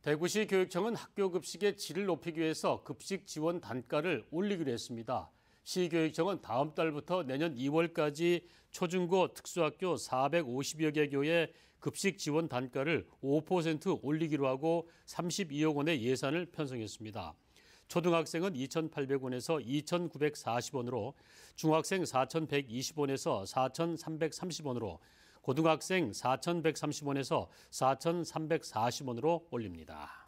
대구시 교육청은 학교 급식의 질을 높이기 위해서 급식 지원 단가를 올리기로 했습니다. 시교육청은 다음 달부터 내년 2월까지 초중고 특수학교 450여 개 교의 급식 지원 단가를 5% 올리기로 하고 32억 원의 예산을 편성했습니다. 초등학생은 2,800원에서 2,940원으로, 중학생 4,120원에서 4,330원으로, 고등학생 4,130원에서 4,340원으로 올립니다.